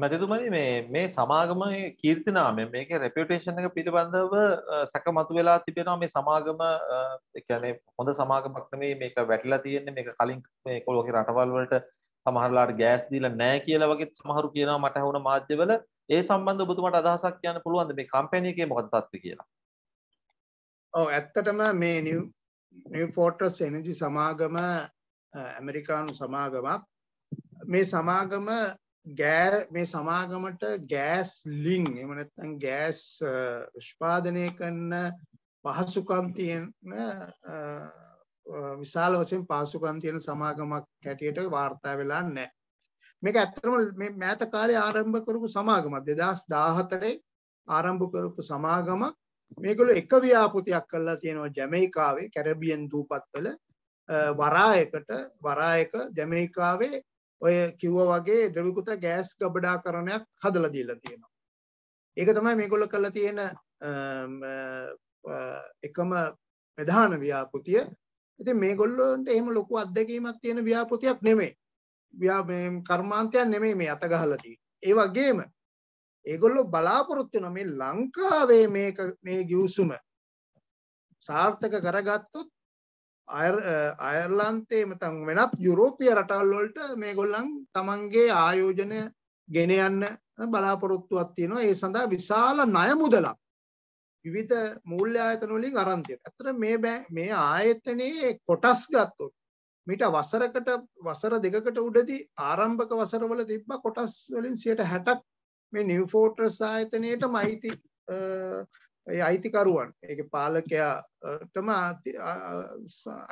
මැතිතුමනි මේ මේ සමාගම කීර්තිනාමය මේක රෙපියුටේෂන් එක පිළිබඳව සැක මතු වෙලා තිබෙනවා මේ සමාගම කියන්නේ හොඳ සමාගමක් නෙමෙයි මේක වැටිලා තියෙන්නේ මේක කලින් මේ කොළෝගේ රටවල් වලට සමහරලාට ගෑස් දීලා නැහැ කියලා වගේ සමහරු කියනවා මට වුණ මාධ්‍යවල ඒ සම්බන්ධව ඔබතුමාට අදහසක් කියන්න පුළුවන්ද මේ කම්පැනි එකේ මොකද තත්ත්වය කියලා? ඔව් ඇත්තටම මේ නිව් නිව් ෆෝට්‍රස් එනර්ජි සමාගම ඇමරිකානු සමාගමක් මේ සමාගම ගෑ මේ සමාගමට ගෑස් ලිං එහෙම නැත්නම් ගෑස් නිෂ්පාදනය කරන පහසුකම් තියෙන විශාල වශයෙන් පහසුකම් තියෙන සමාගමක් හැටියට වාර්තා වෙලා නැහැ. මේක ඇත්තටම මේ මෑත කාලේ ආරම්භ කරපු සමාගමක් 2014 ආරම්භ කරපු සමාගම මේගොල්ලෝ එක ව්‍යාපෘතියක් කරලා තියෙනවා ජමයිකාවේ කැරබියන් දූපත්වල වරායකට වරායක ජමයිකාවේ ඔය කිව්වා වගේ ද්‍රවිකුත ගෑස් ගබඩාකරණයක් හදලා දීලා තියෙනවා. ඒක තමයි මේගොල්ලෝ කරලා තියෙන එකම ප්‍රධාන ව්‍යාපෘතිය. ඉතින් මේගොල්ලොන්ට එහෙම ලොකු අත්දැකීමක් තියෙන ව්‍යාපෘතියක් නෙමෙයි. ව්‍යා කර්මාන්තයක් නෙමෙයි මේ අත ගහලා තියෙන්නේ. ඒ වගේම ඒගොල්ලෝ බලාපොරොත්තු වෙන මේ ලංකාවේ මේක මේ ගිවිසුම සාර්ථක කරගත්තොත් අයර්ලන්තේ මතන් වෙනත් යුරෝපිය රටල්ලොල්ට මේ ගොල්ලන් තමන්ගේ ආයෝජනය ගෙන යන්න බලාපොරොත්තුවක් තියෙනවා ඒ සඳහා විශාල ණය මුදලක් විවිධ මූල්‍ය ආයතන වලින් අරන් තියෙනවා. ඇත්තට මේ මේ ආයතනයේ කොටස් ගත්තොත් මීට වසරකට වසර දෙකකට උඩදී ආරම්භක වසරවල තිබ්බ කොටස් වලින් 60ක් මේ නිව් ෆෝට්‍රස් ආයතනයටම අයිති ඒ අයිතිකරුවන් ඒක පාලකයාටම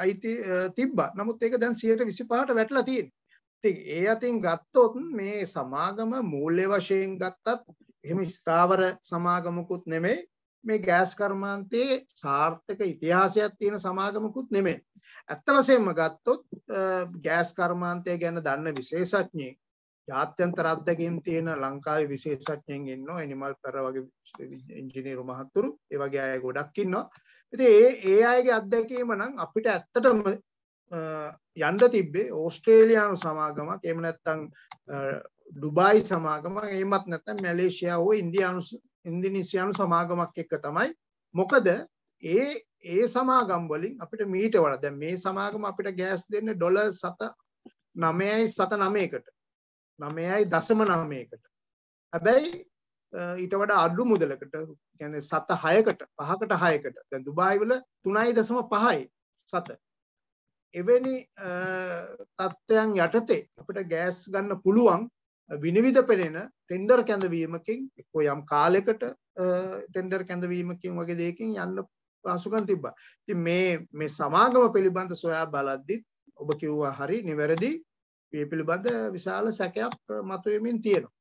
අයිති තිබ්බා නමුත් ඒක දැන් සියයට විසි පහට වැටලා තියෙන් ති ඒ අතින් ගත්තොත් මේ සමාගම මූල්‍ය වශයෙන් ගත්තත් එහෙම ස්ථාවර සමාගමකුත් නෙමේ මේ ගෑස් කර්මාන්තයේ සාර්ථක ඉතිහාසයක් තියෙන සමාගමකුත් නෙමේ ඇත්ත වශයෙන්ම ගත්තොත් ගෑස් කර්මාන්තය ගැන දන්න විශේෂඥයෙන් ජාත්‍යන්තර අත්දැකීම් තියෙන ලංකාවේ විශේෂඥයන් ඉන්නවා එනිමල් පැර වගේ ඉංජිනේරු මහතුරු ඒ වගේ අය ගොඩක් ඉන්නවා. ඉතින් ඒ ඒ අයගේ අත්දැකීම නම් අපිට ඇත්තටම යන්න තිබ්බේ ඕස්ට්‍රේලියානු සමාගමක් එහෙම නැත්නම් ඩුබායි සමාගමක් එහෙමත් නැත්නම් මැලේසියා හෝ ඉන්දියානු ඉන්දුනීසියානු සමාගමක් එක්ක තමයි මොකද ඒ ඒ සමාගම් වලින් අපිට මීට වඩා දැන් මේ සමාගම අපිට ගෑස් දෙන්නේ ඩොලර් 7 9.79කට නමයයි දසම නමයකට හැබැයි ඊට වඩා අඩු මුදලකට ගැන සත හයකට පහකට හයකට දැන් දුබායිවල තුනයි දසම පහයි සත එවැනි තත්ත්වයන් යටතේ අපට ගෑස් ගන්න පුළුවන් විනිවිධ පෙනෙන ටෙන්ඩර් කැඳවීමකින් එක්කෝ යම් කාලෙකට ටෙන්ඩර් කැඳවීමකින් වගේ දෙයකින් යන්න පහසුකම් තිබ්බා. ඉතින් මේ මේ සමාගම පිළිබඳ සොයා බලද්දි ඔබ කිව්වා හරි නිවැරදි මේ පිළිබඳ විශාල සැකයක් මතුවෙමින් තියෙනවා.